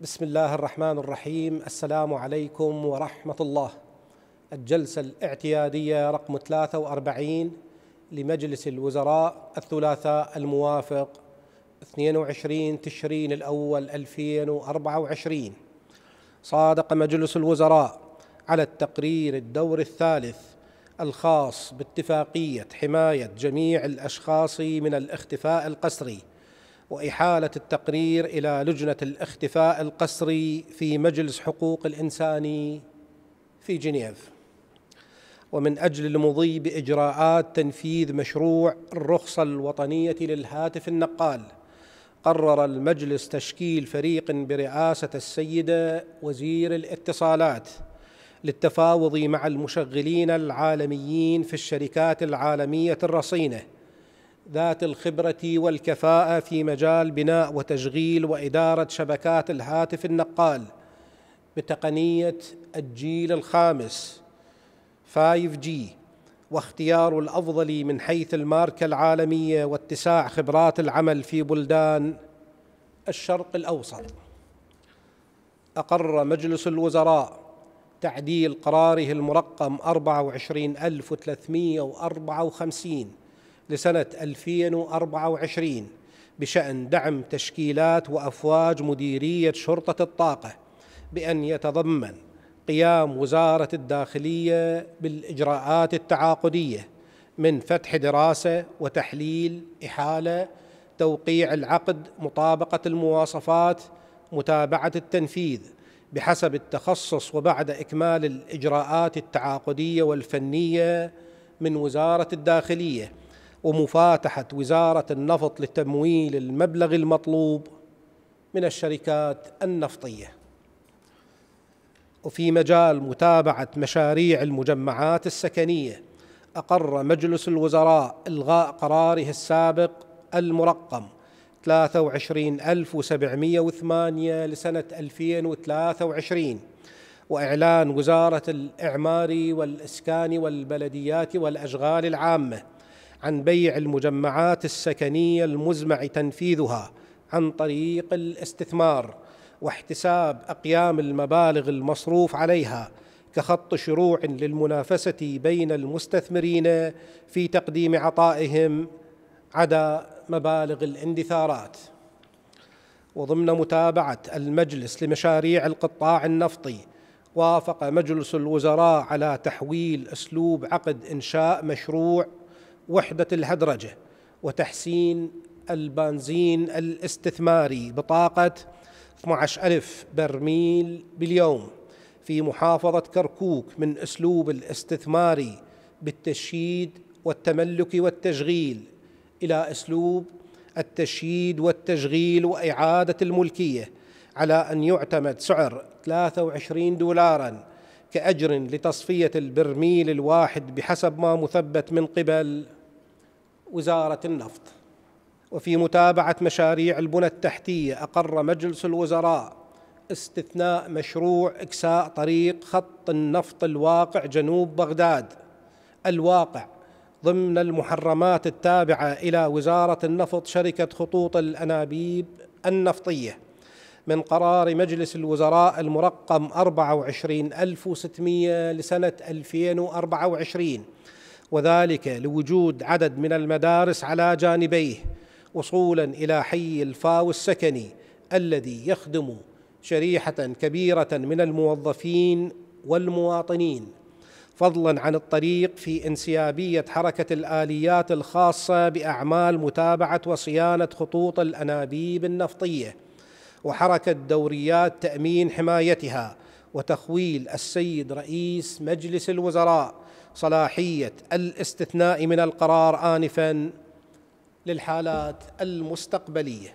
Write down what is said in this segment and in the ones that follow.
بسم الله الرحمن الرحيم السلام عليكم ورحمة الله الجلسة الاعتيادية رقم 43 لمجلس الوزراء الثلاثاء الموافق 22 تشرين الأول 2024 صادق مجلس الوزراء على التقرير الدور الثالث الخاص باتفاقية حماية جميع الأشخاص من الاختفاء القسري واحاله التقرير الى لجنه الاختفاء القسري في مجلس حقوق الانسان في جنيف ومن اجل المضي باجراءات تنفيذ مشروع الرخصه الوطنيه للهاتف النقال قرر المجلس تشكيل فريق برئاسه السيده وزير الاتصالات للتفاوض مع المشغلين العالميين في الشركات العالميه الرصينه ذات الخبره والكفاءه في مجال بناء وتشغيل واداره شبكات الهاتف النقال بتقنيه الجيل الخامس 5G واختيار الافضل من حيث الماركه العالميه واتساع خبرات العمل في بلدان الشرق الاوسط اقر مجلس الوزراء تعديل قراره المرقم 24354 لسنة 2024 بشأن دعم تشكيلات وأفواج مديرية شرطة الطاقة بأن يتضمن قيام وزارة الداخلية بالإجراءات التعاقدية من فتح دراسة وتحليل إحالة توقيع العقد مطابقة المواصفات متابعة التنفيذ بحسب التخصص وبعد إكمال الإجراءات التعاقدية والفنية من وزارة الداخلية ومفاتحه وزاره النفط لتمويل المبلغ المطلوب من الشركات النفطيه وفي مجال متابعه مشاريع المجمعات السكنيه اقر مجلس الوزراء الغاء قراره السابق المرقم 23708 لسنه 2023 واعلان وزاره الاعمار والاسكان والبلديات والاشغال العامه عن بيع المجمعات السكنيه المزمع تنفيذها عن طريق الاستثمار واحتساب اقيام المبالغ المصروف عليها كخط شروع للمنافسه بين المستثمرين في تقديم عطائهم عدا مبالغ الاندثارات وضمن متابعه المجلس لمشاريع القطاع النفطي وافق مجلس الوزراء على تحويل اسلوب عقد انشاء مشروع وحده الهدرجه وتحسين البنزين الاستثماري بطاقه 12000 برميل باليوم في محافظه كركوك من اسلوب الاستثماري بالتشييد والتملك والتشغيل الى اسلوب التشييد والتشغيل واعاده الملكيه على ان يعتمد سعر 23 دولارا كاجر لتصفيه البرميل الواحد بحسب ما مثبت من قبل وزارة النفط وفي متابعة مشاريع البنى التحتية أقر مجلس الوزراء استثناء مشروع إكساء طريق خط النفط الواقع جنوب بغداد الواقع ضمن المحرمات التابعة إلى وزارة النفط شركة خطوط الأنابيب النفطية من قرار مجلس الوزراء المرقم 24600 لسنة 2024 وذلك لوجود عدد من المدارس على جانبيه وصولا الى حي الفاو السكني الذي يخدم شريحه كبيره من الموظفين والمواطنين فضلا عن الطريق في انسيابيه حركه الاليات الخاصه باعمال متابعه وصيانه خطوط الانابيب النفطيه وحركه دوريات تامين حمايتها وتخويل السيد رئيس مجلس الوزراء صلاحيه الاستثناء من القرار انفا للحالات المستقبليه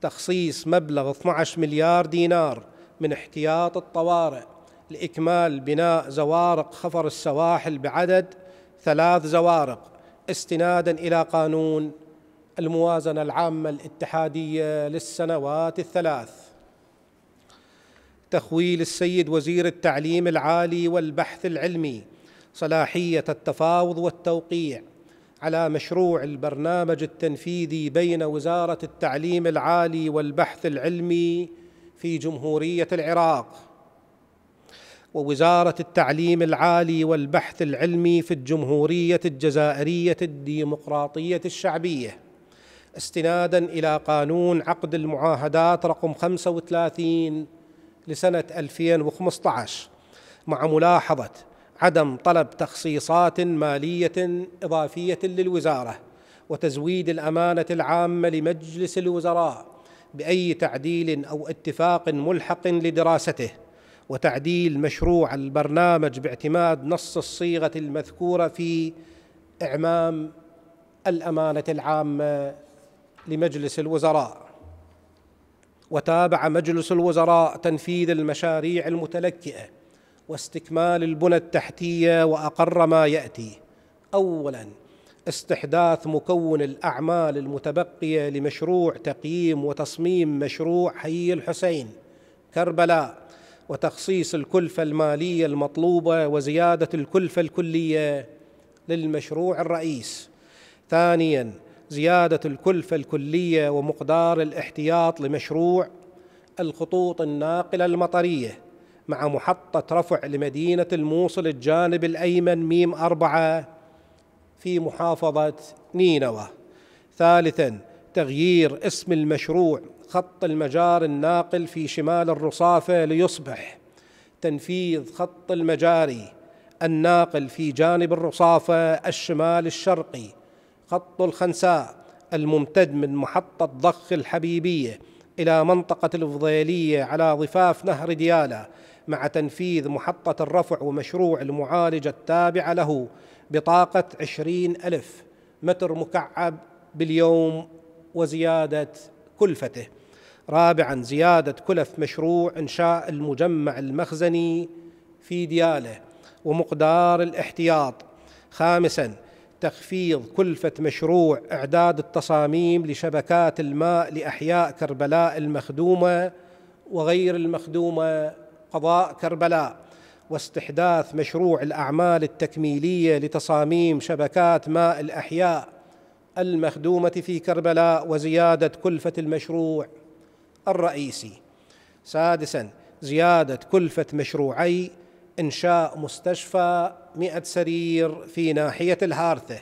تخصيص مبلغ 12 مليار دينار من احتياط الطوارئ لاكمال بناء زوارق خفر السواحل بعدد ثلاث زوارق استنادا الى قانون الموازنه العامه الاتحاديه للسنوات الثلاث تخويل السيد وزير التعليم العالي والبحث العلمي صلاحيه التفاوض والتوقيع على مشروع البرنامج التنفيذي بين وزاره التعليم العالي والبحث العلمي في جمهوريه العراق ووزاره التعليم العالي والبحث العلمي في الجمهوريه الجزائريه الديمقراطيه الشعبيه استنادا الى قانون عقد المعاهدات رقم 35 لسنه 2015 مع ملاحظه عدم طلب تخصيصات ماليه اضافيه للوزاره وتزويد الامانه العامه لمجلس الوزراء باي تعديل او اتفاق ملحق لدراسته وتعديل مشروع البرنامج باعتماد نص الصيغه المذكوره في اعمام الامانه العامه لمجلس الوزراء وتابع مجلس الوزراء تنفيذ المشاريع المتلكئه واستكمال البنى التحتيه واقر ما ياتي اولا استحداث مكون الاعمال المتبقيه لمشروع تقييم وتصميم مشروع حي الحسين كربلاء وتخصيص الكلفه الماليه المطلوبه وزياده الكلفه الكليه للمشروع الرئيس ثانيا زياده الكلفه الكليه ومقدار الاحتياط لمشروع الخطوط الناقله المطريه مع محطة رفع لمدينة الموصل الجانب الأيمن ميم أربعة في محافظة نينوى ثالثا تغيير اسم المشروع خط المجار الناقل في شمال الرصافة ليصبح تنفيذ خط المجاري الناقل في جانب الرصافة الشمال الشرقي خط الخنساء الممتد من محطة ضخ الحبيبية إلى منطقة الفضيلية على ضفاف نهر ديالا مع تنفيذ محطة الرفع ومشروع المعالجة التابعة له بطاقة عشرين ألف متر مكعب باليوم وزيادة كلفته رابعا زيادة كلف مشروع إنشاء المجمع المخزني في دياله ومقدار الاحتياط خامسا تخفيض كلفة مشروع إعداد التصاميم لشبكات الماء لأحياء كربلاء المخدومة وغير المخدومة قضاء كربلاء واستحداث مشروع الاعمال التكميليه لتصاميم شبكات ماء الاحياء المخدومه في كربلاء وزياده كلفه المشروع الرئيسي سادسا زياده كلفه مشروعي انشاء مستشفى 100 سرير في ناحيه الهارثه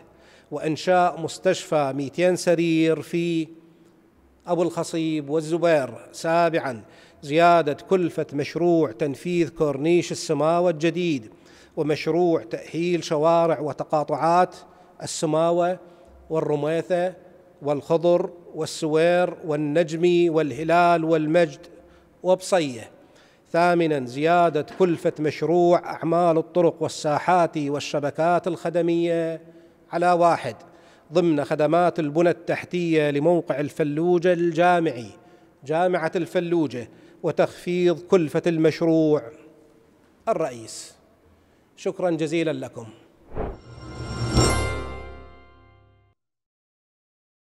وانشاء مستشفى 200 سرير في ابو الخصيب والزبير سابعا زيادة كلفة مشروع تنفيذ كورنيش السماوة الجديد ومشروع تأهيل شوارع وتقاطعات السماوة والرميثة والخضر والسوير والنجمي والهلال والمجد وبصيه ثامنا زياده كلفه مشروع اعمال الطرق والساحات والشبكات الخدميه على واحد ضمن خدمات البنى التحتيه لموقع الفلوجه الجامعي جامعه الفلوجه وتخفيض كلفة المشروع الرئيس شكرا جزيلا لكم